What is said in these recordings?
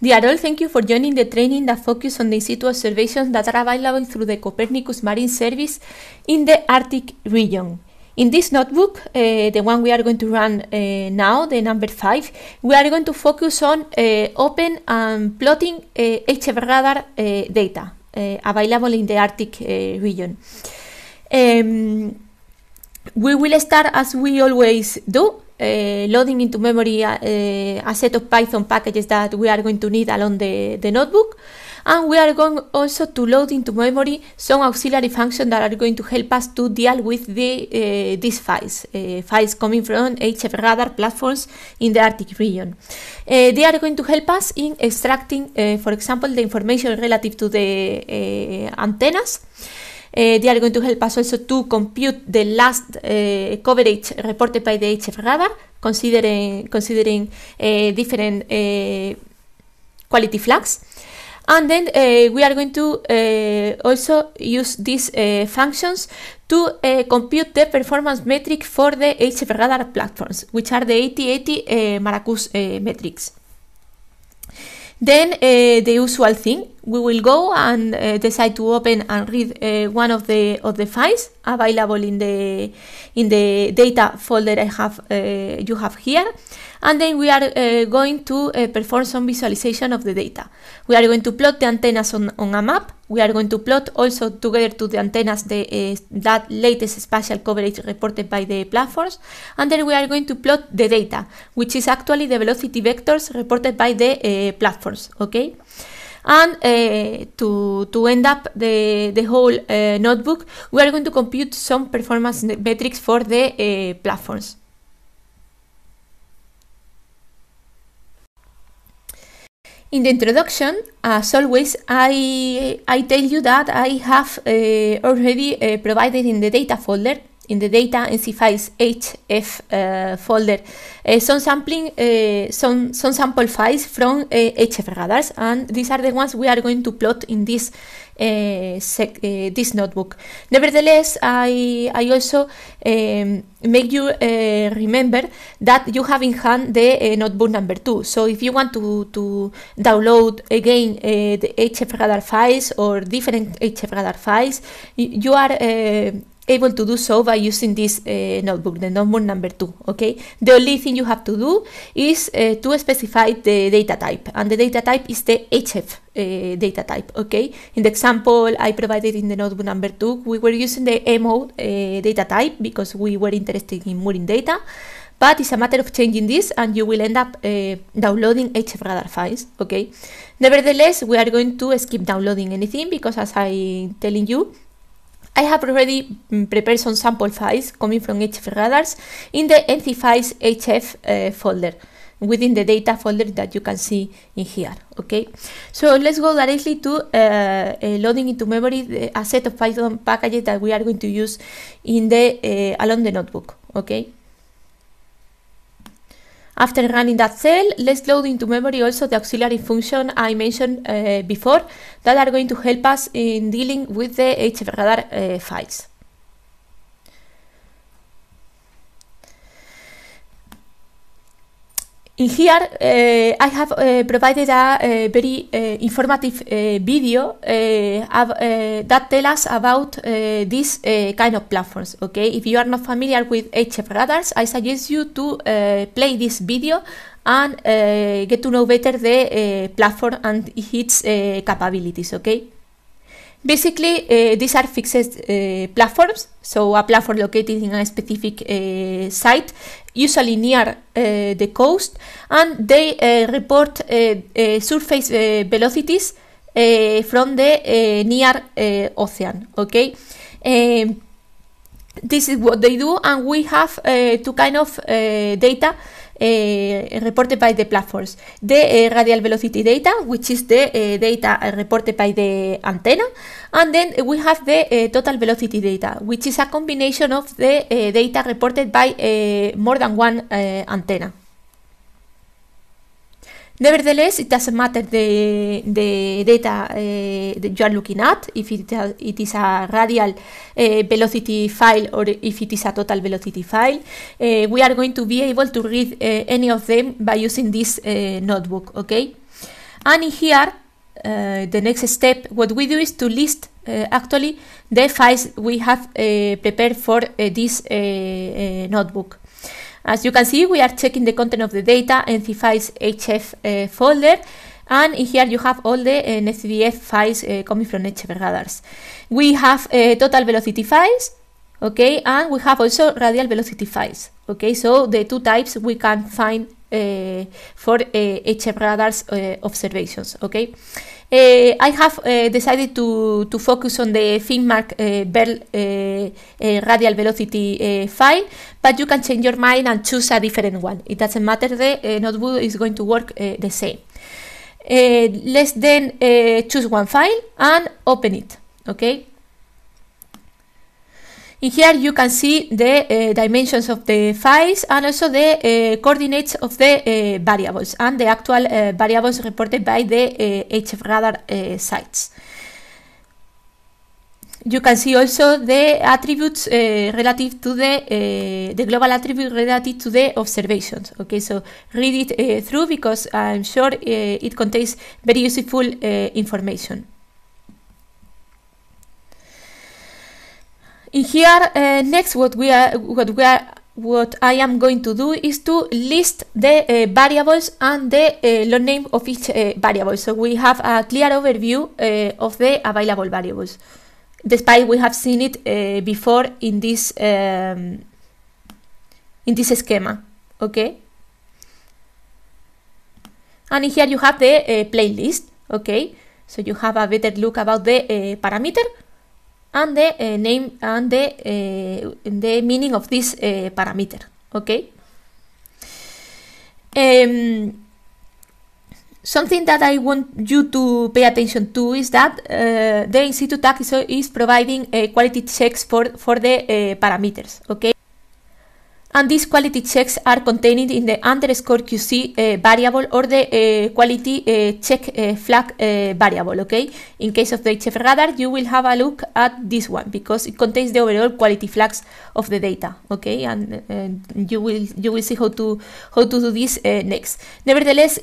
Dear all, thank you for joining the training that focuses on the in-situ observations that are available through the Copernicus Marine Service in the Arctic region. In this notebook, uh, the one we are going to run uh, now, the number 5, we are going to focus on uh, open and plotting HF uh, radar uh, data uh, available in the Arctic region. Um, we will start as we always do Eh, loading into memory eh, a set of Python packages that we are going to need along the, the notebook. And we are going also to load into memory some auxiliary functions that are going to help us to deal with the, uh, these files, uh, files coming from HF radar platforms in the Arctic region. Uh, they are going to help us in extracting, for example, the information relative to the antennas eh, they are going to help us also to compute the last uh, coverage reported by the HF radar, considering, considering uh, eh, different eh, quality flags. And then we are going to also use these functions to compute the performance metric for the HF radar platforms, which are the 8080 Maracus metrics. Then the usual thing, we will go and uh, decide to open and read uh, one of the of the files available in the in the data folder I have uh, you have here and then we are uh, going to uh, perform some visualization of the data. We are going to plot the antennas on, on a map. We are going to plot also together to the antennas the uh, that latest spatial coverage reported by the platforms and then we are going to plot the data which is actually the velocity vectors reported by the platforms. Okay and uh, to, to end up the, the whole uh, notebook, we are going to compute some performance metrics for the uh, platforms. In the introduction, as always, I, I tell you that I have already provided in the data folder in the data NC files HF eh, folder eh, some sampling some eh, some sample files from HF radars, and these are the ones we are going to plot in this uh, sec, uh, this notebook. Nevertheless, I, I also um, make you uh, remember that you have in hand the notebook number two. So if you want to, to download again the HF radar files or different HF radar files, you, you are able to do so by using this uh, notebook, the notebook number two, okay? The only thing you have to do is uh, to specify the data type, and the data type is the HF uh, eh, data type, okay? In the example I provided in the notebook number two, we were using the MO data type because we were interested in mooring data, but it's a matter of changing this and you will end up uh, downloading HF radar files, okay? Nevertheless, we are going to skip downloading anything because as I'm telling you, I have already mm, prepared some sample files coming from HF radars in the NC HF uh, folder within the data folder that you can see in here okay so let's go directly to uh, uh, loading into memory the, a set of python packages that we are going to use in the uh, along the notebook okay after running that cell, let's load into memory also the auxiliary function I mentioned uh, before that are going to help us in dealing with the HF radar uh, files. In here, uh, I have uh, provided a, a uh, very uh, informative uh, video uh, that tells us about this kind of platforms. Okay, if you are not familiar with HF radars, I suggest you to play this video and get to know better the platform and its capabilities. Okay. Basically, these are fixed platforms, so a platform located in a specific site usually near uh, the coast, and they uh, report uh, surface velocities from the near ocean. Okay. Um, this is what they do and we have uh, two kind of uh, data Eh, reported by the platforms. The eh, radial velocity data, which is the eh, data reported by the antenna, and then we have the total velocity data, which is a combination of the data reported by more than one antenna. Nevertheless, it doesn't matter the, the data uh, that you are looking at, if it, uh, it is a radial uh, velocity file or if it is a total velocity file. Eh, we are going to be able to read any of them by using this notebook, okay? And in here, the next step, what we do is to list actually the files we have prepared for this notebook. As you can see, we are checking the content of the data, the files HF uh, eh, folder, and here you have all the uh, eh, NCDF files uh, coming from HF radars. We have uh, total velocity files, okay, and we have also radial velocity files, okay, so the two types we can find for HF radars observations, okay. Eh, I have eh, decided to, to focus on the Finmark eh, Bell radial velocity file, but you can change your mind and choose a different one. It doesn't matter, the notebook is going to work the same. let's then choose one file and open it, okay? In here you can see the uh, dimensions of the files and also the uh, coordinates of the uh, variables and the actual uh, variables reported by the HFRadar uh, uh, sites. You can see also the attributes relative to the the global attribute relative to the observations. Okay, so read it through because I'm sure it contains very useful information. In here, uh, next, what we are, what we are, what I am going to do is to list the uh, variables and the uh, long name of each uh, variable, so we have a clear overview uh, of the available variables. Despite we have seen it uh, before in this um, in this schema, okay. And in here you have the playlist, okay. So you have a better look about the parameter and the uh, name and the uh, the meaning of this uh, parameter. Okay. Um, something that I want you to pay attention to is that the institute is, providing a quality checks for for the parameters. Okay and these quality checks are contained in the underscore QC uh, variable or the uh, quality uh, check uh, flag uh, variable, okay? In case of the HF radar, you will have a look at this one because it contains the overall quality flags of the data, okay? And uh, you will you will see how to how to do this next. Nevertheless,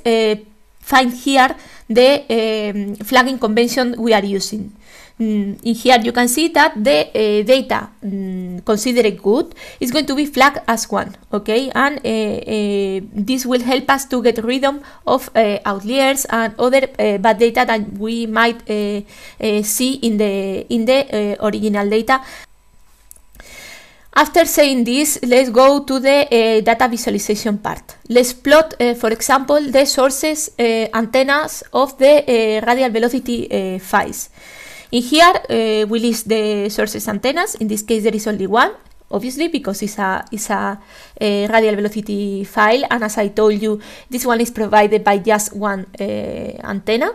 find here the um, flagging convention we are using. Mm, in here you can see that the uh, data mm, considered good is going to be flagged as one okay and uh, uh, this will help us to get rid of uh, outliers and other uh, bad data that we might uh, see in the in the original data after saying this, let's go to the uh, data visualization part. Let's plot, uh, for example, the sources uh, antennas of the uh, radial velocity uh, files. In here, uh, we list the sources antennas. In this case, there is only one, obviously, because it's a, it's a, a radial velocity file. And as I told you, this one is provided by just one antenna.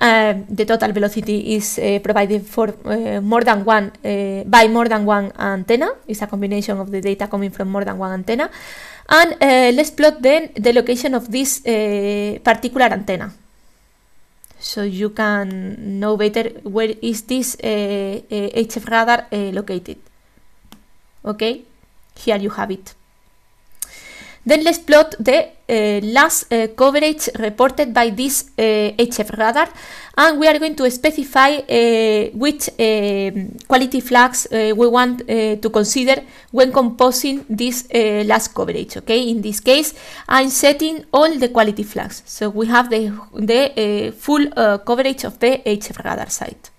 Uh, the total velocity is uh, provided for uh, more than one uh, by more than one antenna. It's a combination of the data coming from more than one antenna. And uh, let's plot then the location of this uh, particular antenna. So you can know better where is this HF radar located. Okay, here you have it. Then let's plot the uh, last uh, coverage reported by this uh, HF radar and we are going to specify uh, which um, quality flags uh, we want uh, to consider when composing this last coverage. Okay, in this case I'm setting all the quality flags so we have the, the full coverage of the HF radar site.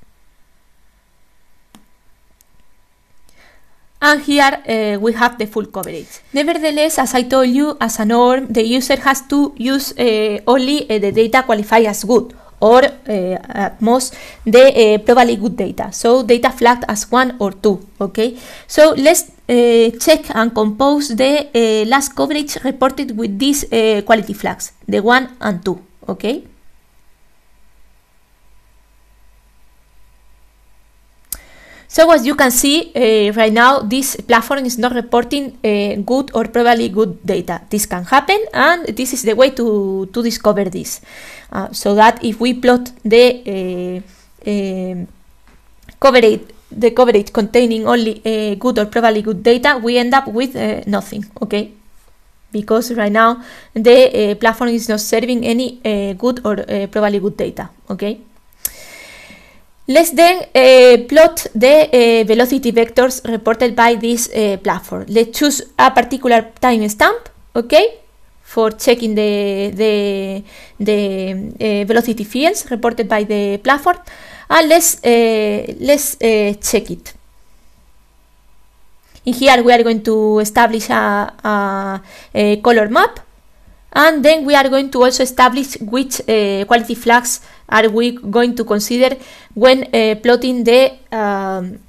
and here uh, we have the full coverage. Nevertheless, as I told you, as a norm, the user has to use uh, only uh, the data qualified as good or uh, at most the uh, probably good data. So data flagged as one or two, okay? So let's uh, check and compose the last coverage reported with these quality flags, the one and two, okay? So as you can see uh, right now, this platform is not reporting uh, good or probably good data. This can happen and this is the way to, to discover this. Uh, so that if we plot the eh, coverage, the coverage containing only good or probably good data, we end up with nothing, okay? Because right now the platform is not serving any good or probably good data, okay? Let's then eh, plot the eh, velocity vectors reported by this eh, platform. Let's choose a particular timestamp, okay, for checking the, velocity fields reported by the platform, and let's, let's check it. In here we are going to establish a color map and then we are going to also establish which uh, quality flags are we going to consider when uh, plotting the um,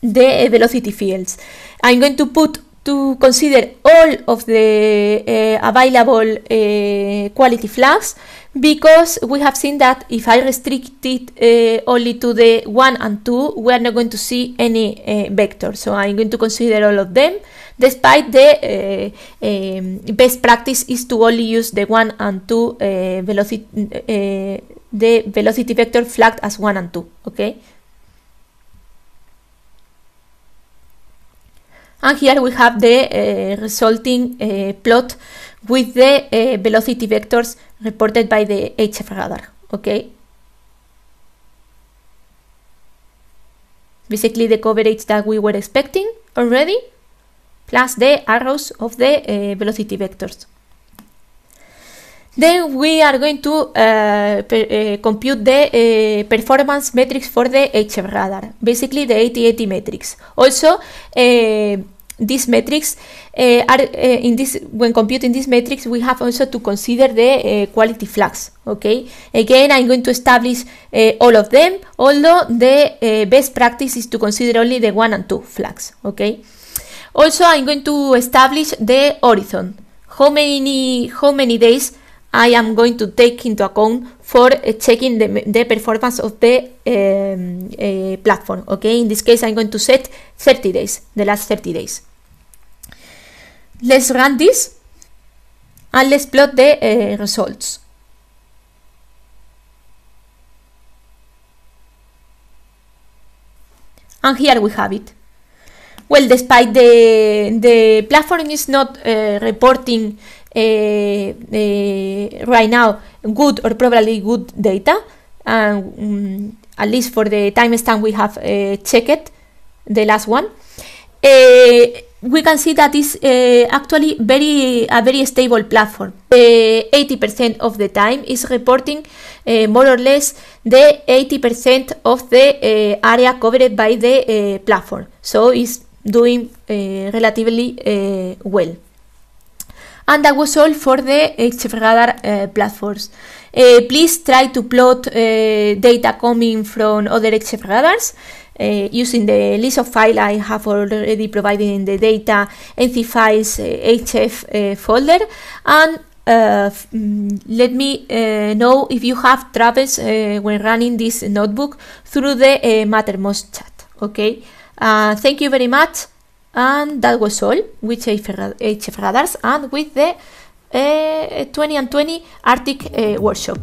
the uh, velocity fields. I'm going to put to consider all of the uh, available uh, quality flags because we have seen that if I restrict it uh, only to the 1 and 2, we are not going to see any vector. So I'm going to consider all of them, despite the um, best practice is to only use the 1 and 2 velocity, the velocity vector flagged as 1 and 2, okay? And here we have the uh, resulting uh, plot with the uh, velocity vectors reported by the HF radar. Okay, basically the coverage that we were expecting already, plus the arrows of the uh, velocity vectors. Then we are going to uh, per, uh, compute the uh, performance metrics for the HF radar, basically the 8080 metrics. Also, uh, these metrics uh, are uh, in this when computing these metrics, we have also to consider the quality flags. Okay, again, I'm going to establish all of them, although the best practice is to consider only the one and two flags. Okay, also, I'm going to establish the horizon. How many how many days I am going to take into account for uh, checking the, the, performance of the um, uh, platform. Okay, in this case, I'm going to set 30 days, the last 30 days. Let's run this and let's plot the uh, results. And here we have it. Well, despite the, the platform is not reporting Eh, right now good or probably good data and um, at least for the timestamp we have eh, checked the last one eh, we can see that it's uh, actually very a very stable platform. 80% of the time is reporting uh, more or less the 80% of the area covered by the platform. So it's doing relatively well and that was all for the HFRadar eh, uh, eh, platforms. Uh, eh, please try to plot data coming from other HFRadars using the list of files I have already provided in the data NC files HF folder and uh, let me uh, know if you have troubles uh, when running this notebook through the Mattermost chat. Okay, uh, thank you very much and that was all with HF radars and with the uh, 20 and 20 Arctic uh, workshop.